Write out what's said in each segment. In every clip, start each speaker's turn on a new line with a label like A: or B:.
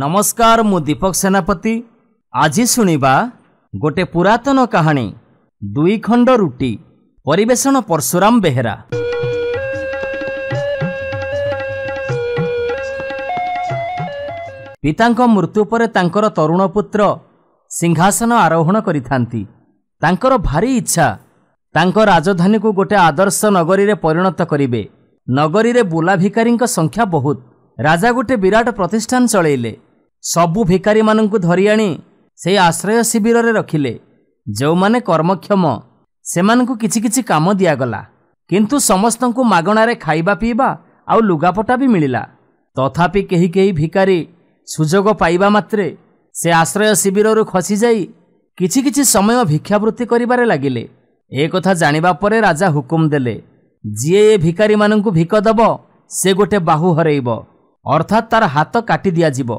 A: ନମସ୍କାର ମୁଁ ଦୀପକ ସେନାପତି ଆଜି ଶୁଣିବା ଗୋଟେ ପୁରାତନ କାହାଣୀ ଦୁଇ ଖଣ୍ଡ ରୁଟି ପରିବେଷଣ ପରଶୁରାମ ବେହେରା ପିତାଙ୍କ ମୃତ୍ୟୁ ପରେ ତାଙ୍କର ତରୁଣ ପୁତ୍ର ସିଂହାସନ ଆରୋହଣ କରିଥାନ୍ତି ତାଙ୍କର ଭାରି ଇଚ୍ଛା ତାଙ୍କ ରାଜଧାନୀକୁ ଗୋଟେ ଆଦର୍ଶ ନଗରୀରେ ପରିଣତ କରିବେ ନଗରୀରେ ବୁଲାଭିକାରୀଙ୍କ ସଂଖ୍ୟା ବହୁତ ରାଜା ଗୋଟିଏ ବିରାଟ ପ୍ରତିଷ୍ଠାନ ଚଳେଇଲେ ସବୁ ଭିକାରୀମାନଙ୍କୁ ଧରି ଆଣି ସେହି ଆଶ୍ରୟ ଶିବିରରେ ରଖିଲେ ଯେଉଁମାନେ କର୍ମକ୍ଷମ ସେମାନଙ୍କୁ କିଛି କିଛି କାମ ଦିଆଗଲା କିନ୍ତୁ ସମସ୍ତଙ୍କୁ ମାଗଣାରେ ଖାଇବା ପିଇବା ଆଉ ଲୁଗାପଟା ବି ମିଳିଲା ତଥାପି କେହି କେହି ଭିକାରୀ ସୁଯୋଗ ପାଇବା ମାତ୍ରେ ସେ ଆଶ୍ରୟ ଶିବିରରୁ ଖସିଯାଇ କିଛି କିଛି ସମୟ ଭିକ୍ଷାବୃତ୍ତି କରିବାରେ ଲାଗିଲେ ଏ କଥା ଜାଣିବା ପରେ ରାଜା ହୁକୁମ ଦେଲେ ଯିଏ ଏ ଭିକାରୀମାନଙ୍କୁ ଭିକ ଦେବ ସେ ଗୋଟେ ବାହୁ ହରେଇବ ଅର୍ଥାତ୍ ତାର ହାତ କାଟି ଦିଆଯିବ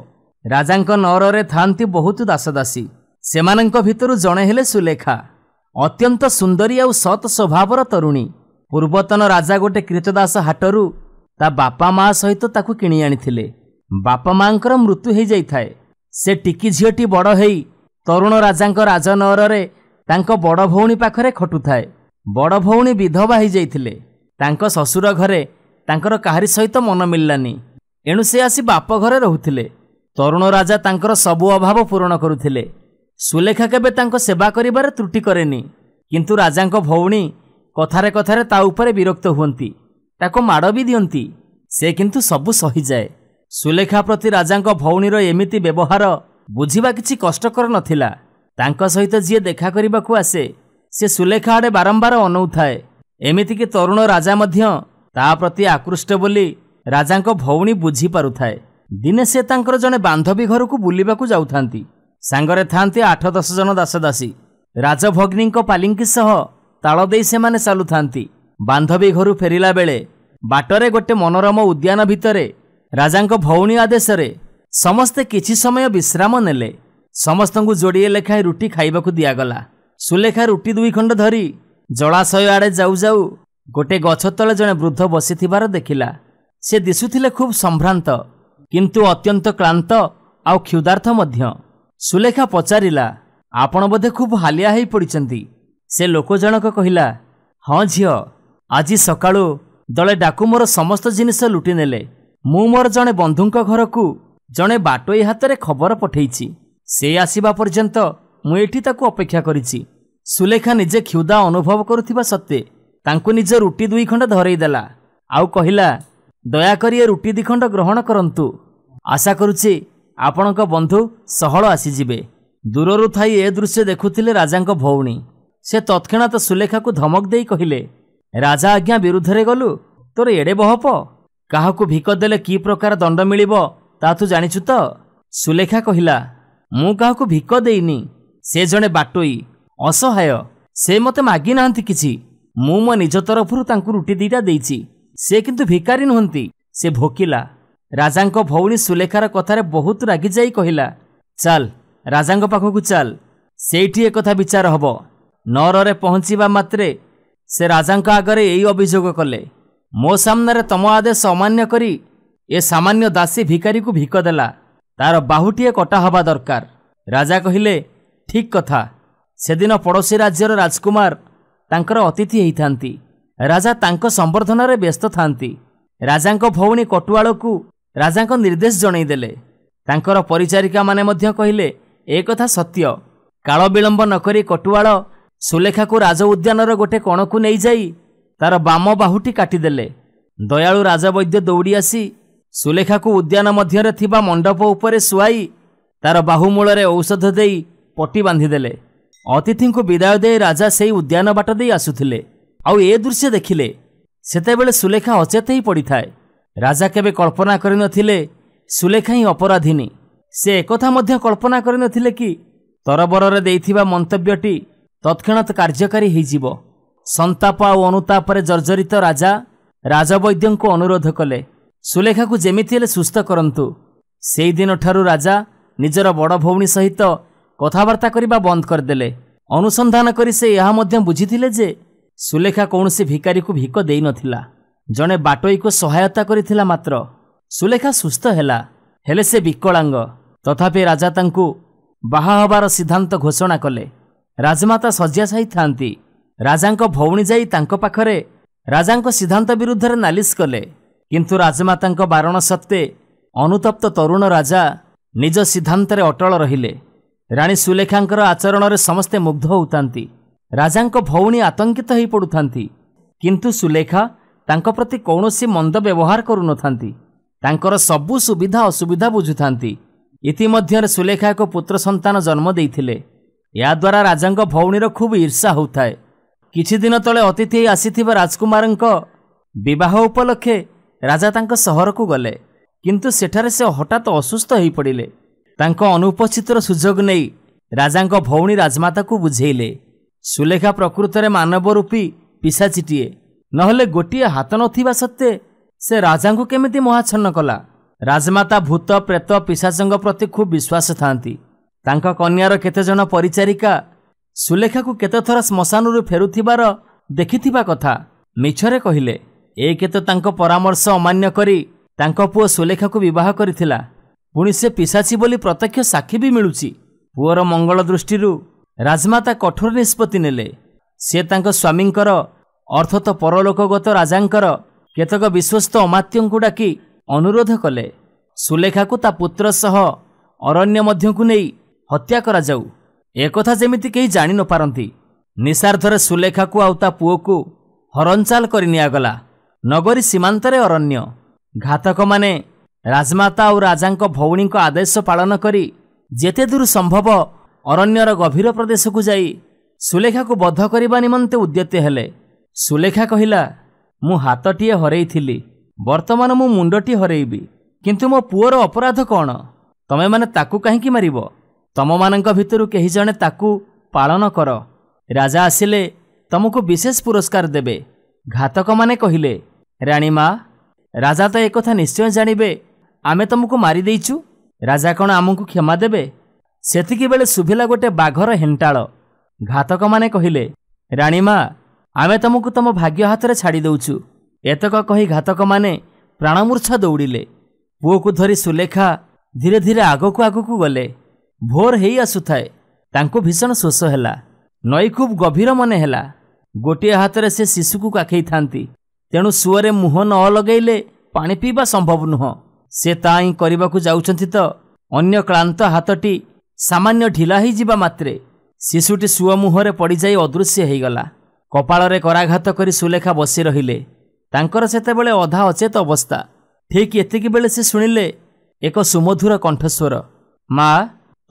A: ରାଜାଙ୍କ ନରରେ ଥାନ୍ତି ବହୁତ ଦାସଦାସୀ ସେମାନଙ୍କ ଭିତରୁ ଜଣେ ହେଲେ ସୁଲେଖା ଅତ୍ୟନ୍ତ ସୁନ୍ଦରୀ ଆଉ ସତ୍ ସ୍ୱଭାବର ତରୁଣୀ ପୂର୍ବତନ ରାଜା ଗୋଟେ କ୍ରୀତଦାସ ହାଟରୁ ତା ବାପା ମା ସହିତ ତାକୁ କିଣି ଆଣିଥିଲେ ବାପା ମାଙ୍କର ମୃତ୍ୟୁ ହୋଇଯାଇଥାଏ ସେ ଟିକି ଝିଅଟି ବଡ଼ ହୋଇ ତରୁଣ ରାଜାଙ୍କ ରାଜନଗରରେ ତାଙ୍କ ବଡ଼ ଭଉଣୀ ପାଖରେ ଖଟୁଥାଏ ବଡ଼ ଭଉଣୀ ବିଧବା ହୋଇଯାଇଥିଲେ ତାଙ୍କ ଶ୍ୱଶୁର ଘରେ ତାଙ୍କର କାହାରି ସହିତ ମନ ମିଳିଲାନି ଏଣୁ ସେ ଆସି ବାପ ଘରେ ରହୁଥିଲେ ତରୁଣ ରାଜା ତାଙ୍କର ସବୁ ଅଭାବ ପୂରଣ କରୁଥିଲେ ସୁଲେଖା କେବେ ତାଙ୍କ ସେବା କରିବାରେ ତ୍ରୁଟି କରେନି କିନ୍ତୁ ରାଜାଙ୍କ ଭଉଣୀ କଥାରେ କଥାରେ ତା ଉପରେ ବିରକ୍ତ ହୁଅନ୍ତି ତାକୁ ମାଡ଼ ବି ଦିଅନ୍ତି ସେ କିନ୍ତୁ ସବୁ ସହିଯାଏ ସୁଲେଖା ପ୍ରତି ରାଜାଙ୍କ ଭଉଣୀର ଏମିତି ବ୍ୟବହାର ବୁଝିବା କିଛି କଷ୍ଟକର ନଥିଲା ତାଙ୍କ ସହିତ ଯିଏ ଦେଖା କରିବାକୁ ଆସେ ସେ ସୁଲେଖା ଆଡ଼େ ବାରମ୍ବାର ଅନଉଥାଏ ଏମିତିକି ତରୁଣ ରାଜା ମଧ୍ୟ ତା ପ୍ରତି ଆକୃଷ୍ଟ ବୋଲି राजा भउी बुझि पारुए दिन सिङ्गर जन बावी घरको बुलि जाऊँ सागर थाहा आठ दसजना दासदासी राजग्निकी ताददेसन चाहुँदै बान्धवी घरु फेरबे बाटले गोटे मनोरम उद्यान भित्र राजा भउी आदेश विश्राम ने समस्तु जोडिए लेखाई रुटी खागगला सुलेखा रुटि दुई खण्ड धरि जय आडे जाउ जाउ गोटे गछ त वृद्ध बसिथार देखि ସେ ଦିଶୁଥିଲେ ଖୁବ୍ ସମ୍ଭ୍ରାନ୍ତ କିନ୍ତୁ ଅତ୍ୟନ୍ତ କ୍ଳାନ୍ତ ଆଉ କ୍ଷୁଦାର୍ଥ ମଧ୍ୟ ସୁଲେଖା ପଚାରିଲା ଆପଣ ବୋଧେ ଖୁବ୍ ହାଲିଆ ହେଇ ପଡ଼ିଛନ୍ତି ସେ ଲୋକ ଜଣକ କହିଲା ହଁ ଝିଅ ଆଜି ସକାଳୁ ଦଳେ ଡାକୁ ମୋର ସମସ୍ତ ଜିନିଷ ଲୁଟିନେଲେ ମୁଁ ମୋର ଜଣେ ବନ୍ଧୁଙ୍କ ଘରକୁ ଜଣେ ବାଟୋଇ ହାତରେ ଖବର ପଠେଇଛି ସେ ଆସିବା ପର୍ଯ୍ୟନ୍ତ ମୁଁ ଏଠି ତାକୁ ଅପେକ୍ଷା କରିଛି ସୁଲେଖା ନିଜେ କ୍ଷୁଦା ଅନୁଭବ କରୁଥିବା ସତ୍ତ୍ୱେ ତାଙ୍କୁ ନିଜ ରୁଟି ଦୁଇଖଣ୍ଡ ଧରେଇଦେଲା ଆଉ କହିଲା ଦୟାକରି ଏ ରୁଟି ଖଣ୍ଡ ଗ୍ରହଣ କରନ୍ତୁ ଆଶା କରୁଛି ଆପଣଙ୍କ ବନ୍ଧୁ ସହଳ ଆସିଯିବେ ଦୂରରୁ ଥାଇ ଏ ଦୃଶ୍ୟ ଦେଖୁଥିଲେ ରାଜାଙ୍କ ଭଉଣୀ ସେ ତତ୍କ୍ଷଣାତ୍ ସୁଲେଖାକୁ ଧମକ ଦେଇ କହିଲେ ରାଜା ଆଜ୍ଞା ବିରୁଦ୍ଧରେ ଗଲୁ ତୋର ଏଡ଼େ ବହପ କାହାକୁ ଭିକ ଦେଲେ କି ପ୍ରକାର ଦଣ୍ଡ ମିଳିବ ତାହା ତୁ ଜାଣିଛୁ ତ ସୁଲେଖା କହିଲା ମୁଁ କାହାକୁ ଭିକ ଦେଇନି ସେ ଜଣେ ବାଟୋଇ ଅସହାୟ ସେ ମୋତେ ମାଗି ନାହାନ୍ତି କିଛି ମୁଁ ମୋ ନିଜ ତରଫରୁ ତାଙ୍କୁ ରୁଟି ଦୁଇଟା ଦେଇଛି ସେ କିନ୍ତୁ ଭିକାରୀ ନୁହନ୍ତି ସେ ଭୋକିଲା ରାଜାଙ୍କ ଭଉଣୀ ସୁଲେଖାର କଥାରେ ବହୁତ ରାଗିଯାଇ କହିଲା ଚାଲ ରାଜାଙ୍କ ପାଖକୁ ଚାଲ ସେଇଠି ଏକଥା ବିଚାର ହେବ ନଅରରେ ପହଞ୍ଚିବା ମାତ୍ରେ ସେ ରାଜାଙ୍କ ଆଗରେ ଏଇ ଅଭିଯୋଗ କଲେ ମୋ ସାମ୍ନାରେ ତମ ଆଦେଶ ଅମାନ୍ୟ କରି ଏ ସାମାନ୍ୟ ଦାସୀ ଭିକାରୀକୁ ଭିକ ଦେଲା ତାର ବାହୁଟିଏ କଟା ହେବା ଦରକାର ରାଜା କହିଲେ ଠିକ୍ କଥା ସେଦିନ ପଡ଼ୋଶୀ ରାଜ୍ୟର ରାଜକୁମାର ତାଙ୍କର ଅତିଥି ହୋଇଥାନ୍ତି ରାଜା ତାଙ୍କ ସମ୍ବର୍ଦ୍ଧନାରେ ବ୍ୟସ୍ତ ଥାନ୍ତି ରାଜାଙ୍କ ଭଉଣୀ କଟୁଆଳକୁ ରାଜାଙ୍କ ନିର୍ଦ୍ଦେଶ ଜଣାଇଦେଲେ ତାଙ୍କର ପରିଚାରିକାମାନେ ମଧ୍ୟ କହିଲେ ଏ କଥା ସତ୍ୟ କାଳ ବିଳମ୍ବ ନ କରି କଟୁଆଳ ସୁଲେଖାକୁ ରାଜ ଉଦ୍ୟାନର ଗୋଟିଏ କଣକୁ ନେଇଯାଇ ତାର ବାମ ବାହୁଟି କାଟିଦେଲେ ଦୟାଳୁ ରାଜବୈଦ୍ୟ ଦୌଡ଼ି ଆସି ସୁଲେଖାକୁ ଉଦ୍ୟାନ ମଧ୍ୟରେ ଥିବା ମଣ୍ଡପ ଉପରେ ଶୁଆଇ ତାର ବାହୁମୂଳରେ ଔଷଧ ଦେଇ ପଟି ବାନ୍ଧିଦେଲେ ଅତିଥିଙ୍କୁ ବିଦାୟ ଦେଇ ରାଜା ସେହି ଉଦ୍ୟାନ ବାଟ ଦେଇ ଆସୁଥିଲେ ଆଉ ଏ ଦୃଶ୍ୟ ଦେଖିଲେ ସେତେବେଳେ ସୁଲେଖା ଅଚେତ ହିଁ ପଡ଼ିଥାଏ ରାଜା କେବେ କଳ୍ପନା କରିନଥିଲେ ସୁଲେଖା ହିଁ ଅପରାଧିନୀ ସେ ଏକଥା ମଧ୍ୟ କଳ୍ପନା କରିନଥିଲେ କି ତରବରରେ ଦେଇଥିବା ମନ୍ତବ୍ୟଟି ତତ୍କ୍ଷଣାତ୍ କାର୍ଯ୍ୟକାରୀ ହୋଇଯିବ ସନ୍ତାପ ଆଉ ଅନୁତାପରେ ଜର୍ଜରିତ ରାଜା ରାଜବୈଦ୍ୟଙ୍କୁ ଅନୁରୋଧ କଲେ ସୁଲେଖାକୁ ଯେମିତି ହେଲେ ସୁସ୍ଥ କରନ୍ତୁ ସେହିଦିନଠାରୁ ରାଜା ନିଜର ବଡ଼ ଭଉଣୀ ସହିତ କଥାବାର୍ତ୍ତା କରିବା ବନ୍ଦ କରିଦେଲେ ଅନୁସନ୍ଧାନ କରି ସେ ଏହା ମଧ୍ୟ ବୁଝିଥିଲେ ଯେ ସୁଲେଖା କୌଣସି ଭିକାରୀକୁ ଭିକ ଦେଇନଥିଲା ଜଣେ ବାଟୋଇକୁ ସହାୟତା କରିଥିଲା ମାତ୍ର ସୁଲେଖା ସୁସ୍ଥ ହେଲା ହେଲେ ସେ ବିକଳାଙ୍ଗ ତଥାପି ରାଜା ତାଙ୍କୁ ବାହା ହେବାର ସିଦ୍ଧାନ୍ତ ଘୋଷଣା କଲେ ରାଜମାତା ଶଯ୍ୟାଶାହି ଥାନ୍ତି ରାଜାଙ୍କ ଭଉଣୀ ଯାଇ ତାଙ୍କ ପାଖରେ ରାଜାଙ୍କ ସିଦ୍ଧାନ୍ତ ବିରୁଦ୍ଧରେ ନାଲିସ୍ କଲେ କିନ୍ତୁ ରାଜମାତାଙ୍କ ବାରଣ ସତ୍ତ୍ୱେ ଅନୁତପ୍ତ ତରୁଣ ରାଜା ନିଜ ସିଦ୍ଧାନ୍ତରେ ଅଟଳ ରହିଲେ ରାଣୀ ସୁଲେଖାଙ୍କର ଆଚରଣରେ ସମସ୍ତେ ମୁଗ୍ଧ ହେଉଥାନ୍ତି ରାଜାଙ୍କ ଭଉଣୀ ଆତଙ୍କିତ ହୋଇ ପଡ଼ୁଥାନ୍ତି କିନ୍ତୁ ସୁଲେଖା ତାଙ୍କ ପ୍ରତି କୌଣସି ମନ୍ଦ ବ୍ୟବହାର କରୁନଥାନ୍ତି ତାଙ୍କର ସବୁ ସୁବିଧା ଅସୁବିଧା ବୁଝୁଥାନ୍ତି ଇତିମଧ୍ୟରେ ସୁଲେଖା ଏକ ପୁତ୍ର ସନ୍ତାନ ଜନ୍ମ ଦେଇଥିଲେ ଏହାଦ୍ୱାରା ରାଜାଙ୍କ ଭଉଣୀର ଖୁବ୍ ଈର୍ଷା ହେଉଥାଏ କିଛିଦିନ ତଳେ ଅତିଥି ହୋଇ ଆସିଥିବା ରାଜକୁମାରଙ୍କ ବିବାହ ଉପଲକ୍ଷେ ରାଜା ତାଙ୍କ ସହରକୁ ଗଲେ କିନ୍ତୁ ସେଠାରେ ସେ ହଠାତ୍ ଅସୁସ୍ଥ ହୋଇପଡ଼ିଲେ ତାଙ୍କ ଅନୁପସ୍ଥିତର ସୁଯୋଗ ନେଇ ରାଜାଙ୍କ ଭଉଣୀ ରାଜମାତାକୁ ବୁଝେଇଲେ ସୁଲେଖା ପ୍ରକୃତରେ ମାନବ ରୂପୀ ପିସାଚିଟିଏ ନହେଲେ ଗୋଟିଏ ହାତ ନଥିବା ସତ୍ତ୍ୱେ ସେ ରାଜାଙ୍କୁ କେମିତି ମହାଛନ୍ନ କଲା ରାଜମାତା ଭୂତ ପ୍ରେତ ପିସାଚଙ୍କ ପ୍ରତି ଖୁବ୍ ବିଶ୍ୱାସ ଥାନ୍ତି ତାଙ୍କ କନ୍ୟାର କେତେଜଣ ପରିଚାରିକା ସୁଲେଖାକୁ କେତେଥର ଶ୍ମଶାନରୁ ଫେରୁଥିବାର ଦେଖିଥିବା କଥା ମିଛରେ କହିଲେ ଏ କେତେ ତାଙ୍କ ପରାମର୍ଶ ଅମାନ୍ୟ କରି ତାଙ୍କ ପୁଅ ସୁଲେଖାକୁ ବିବାହ କରିଥିଲା ପୁଣି ସେ ପିସାଚି ବୋଲି ପ୍ରତ୍ୟକ୍ଷ ସାକ୍ଷୀ ବି ମିଳୁଛି ପୁଅର ମଙ୍ଗଳ ଦୃଷ୍ଟିରୁ ରାଜମାତା କଠୋର ନିଷ୍ପତ୍ତି ନେଲେ ସେ ତାଙ୍କ ସ୍ୱାମୀଙ୍କର ଅର୍ଥ ପରଲୋକଗତ ରାଜାଙ୍କର କେତେକ ବିଶ୍ୱସ୍ତ ଅମାତ୍ୟଙ୍କୁ ଡାକି ଅନୁରୋଧ କଲେ ସୁଲେଖାକୁ ତା ପୁତ୍ର ସହ ଅରଣ୍ୟ ମଧ୍ୟକୁ ନେଇ ହତ୍ୟା କରାଯାଉ ଏକଥା ଯେମିତି କେହି ଜାଣି ନପାରନ୍ତି ନିଶାର୍ଦ୍ଧରେ ସୁଲେଖାକୁ ଆଉ ତା ପୁଅକୁ ହରଞ୍ଚାଲ କରି ନିଆଗଲା ନଗରୀ ସୀମାନ୍ତରେ ଅରଣ୍ୟ ଘାତକମାନେ ରାଜମାତା ଆଉ ରାଜାଙ୍କ ଭଉଣୀଙ୍କ ଆଦେଶ ପାଳନ କରି ଯେତେ ଦୂର ସମ୍ଭବ ଅରଣ୍ୟର ଗଭୀର ପ୍ରଦେଶକୁ ଯାଇ ସୁଲେଖାକୁ ବଧ କରିବା ନିମନ୍ତେ ଉଦ୍ୟତ ହେଲେ ସୁଲେଖା କହିଲା ମୁଁ ହାତଟିଏ ହରେଇଥିଲି ବର୍ତ୍ତମାନ ମୁଁ ମୁଣ୍ଡଟି ହରେଇବି କିନ୍ତୁ ମୋ ପୁଅର ଅପରାଧ କ'ଣ ତମେମାନେ ତାକୁ କାହିଁକି ମାରିବ ତମମାନଙ୍କ ଭିତରୁ କେହି ଜଣେ ତାକୁ ପାଳନ କର ରାଜା ଆସିଲେ ତମକୁ ବିଶେଷ ପୁରସ୍କାର ଦେବେ ଘାତକମାନେ କହିଲେ ରାଣୀ ମା ରାଜା ତ ଏକଥା ନିଶ୍ଚୟ ଜାଣିବେ ଆମେ ତମକୁ ମାରିଦେଇଛୁ ରାଜା କ'ଣ ଆମକୁ କ୍ଷମା ଦେବେ ସେତିକିବେଳେ ଶୁଭିଲା ଗୋଟିଏ ବାଘର ହେଣ୍ଟାଳ ଘାତକମାନେ କହିଲେ ରାଣୀମା ଆମେ ତୁମକୁ ତୁମ ଭାଗ୍ୟ ହାତରେ ଛାଡ଼ି ଦେଉଛୁ ଏତକ କହି ଘାତକମାନେ ପ୍ରାଣମୂର୍ଚ୍ଛ ଦୌଡ଼ିଲେ ପୁଅକୁ ଧରି ସୁଲେଖା ଧୀରେ ଧୀରେ ଆଗକୁ ଆଗକୁ ଗଲେ ଭୋର ହେଇ ଆସୁଥାଏ ତାଙ୍କୁ ଭୀଷଣ ଶୋଷ ହେଲା ନଈ ଖୁବ୍ ଗଭୀର ମନେ ହେଲା ଗୋଟିଏ ହାତରେ ସେ ଶିଶୁକୁ କାଖେଇଥାନ୍ତି ତେଣୁ ସୁଅରେ ମୁହଁ ନ ଲଗାଇଲେ ପାଣି ପିଇବା ସମ୍ଭବ ନୁହଁ ସେ ତା ହିଁ କରିବାକୁ ଯାଉଛନ୍ତି ତ ଅନ୍ୟ କ୍ଳାନ୍ତ ହାତଟି ସାମାନ୍ୟ ଢିଲା ହୋଇଯିବା ମାତ୍ରେ ଶିଶୁଟି ଶୁଅ ମୁହଁରେ ପଡ଼ିଯାଇ ଅଦୃଶ୍ୟ ହୋଇଗଲା କପାଳରେ କରାଘାତ କରି ସୁଲେଖା ବସି ରହିଲେ ତାଙ୍କର ସେତେବେଳେ ଅଧା ଅଚେତ ଅବସ୍ଥା ଠିକ୍ ଏତିକିବେଳେ ସେ ଶୁଣିଲେ ଏକ ସୁମଧୁର କଣ୍ଠସ୍ୱର ମା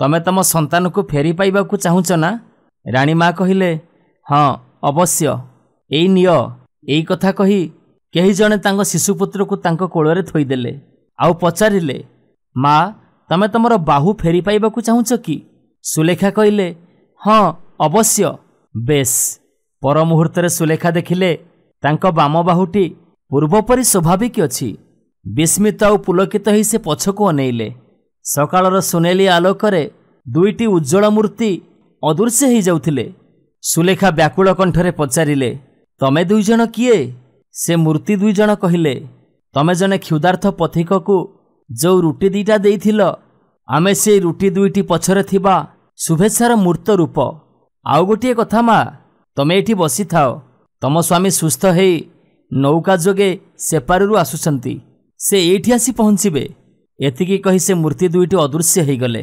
A: ତମେ ତମ ସନ୍ତାନକୁ ଫେରି ପାଇବାକୁ ଚାହୁଁଛ ନା ରାଣୀ ମା କହିଲେ ହଁ ଅବଶ୍ୟ ଏଇ ନିଅ ଏଇ କଥା କହି କେହି ଜଣେ ତାଙ୍କ ଶିଶୁପୁତ୍ରକୁ ତାଙ୍କ କୋଳରେ ଥୋଇଦେଲେ ଆଉ ପଚାରିଲେ ମା' ତମେ ତମର ବାହୁ ଫେରି ପାଇବାକୁ ଚାହୁଁଛ କି ସୁଲେଖା କହିଲେ ହଁ ଅବଶ୍ୟ ବେଶ ପରମୁହୂର୍ତ୍ତରେ ସୁଲେଖା ଦେଖିଲେ ତାଙ୍କ ବାମ ବାହୁଟି ପୂର୍ବପରି ସ୍ୱାଭାବିକ ଅଛି ବିସ୍ମିତ ଆଉ ପୁଲକିତ ହୋଇ ସେ ପଛକୁ ଅନେଇଲେ ସକାଳର ସୁନେଲି ଆଲୋକରେ ଦୁଇଟି ଉଜ୍ଜଳ ମୂର୍ତ୍ତି ଅଦୃଶ୍ୟ ହୋଇଯାଉଥିଲେ ସୁଲେଖା ବ୍ୟାକୁଳ କଣ୍ଠରେ ପଚାରିଲେ ତମେ ଦୁଇଜଣ କିଏ ସେ ମୂର୍ତ୍ତି ଦୁଇଜଣ କହିଲେ ତମେ ଜଣେ କ୍ଷୁଦାର୍ଥ ପଥିକକୁ ଯେଉଁ ରୁଟି ଦୁଇଟା ଦେଇଥିଲ ଆମେ ସେ ରୁଟି ଦୁଇଟି ପଛରେ ଥିବା ଶୁଭେଚ୍ଛାର ମୂର୍ତ୍ତ ରୂପ ଆଉ ଗୋଟିଏ କଥା ମା ତମେ ଏଠି ବସିଥାଅ ତମ ସ୍ୱାମୀ ସୁସ୍ଥ ହେଇ ନୌକା ଯୋଗେ ସେପାରୁରୁ ଆସୁଛନ୍ତି ସେ ଏଇଠି ଆସି ପହଞ୍ଚିବେ ଏତିକି କହି ସେ ମୂର୍ତ୍ତି ଦୁଇଟି ଅଦୃଶ୍ୟ ହୋଇଗଲେ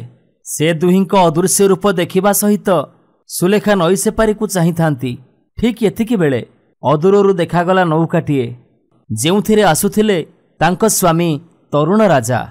A: ସେ ଦୁହିଁଙ୍କ ଅଦୃଶ୍ୟ ରୂପ ଦେଖିବା ସହିତ ସୁଲେଖା ନଈ ସେପାରିକୁ ଚାହିଁଥାନ୍ତି ଠିକ୍ ଏତିକି ବେଳେ ଅଦୂରରୁ ଦେଖାଗଲା ନୌକାଟିଏ ଯେଉଁଥିରେ ଆସୁଥିଲେ ତାଙ୍କ ସ୍ୱାମୀ तरुण राजा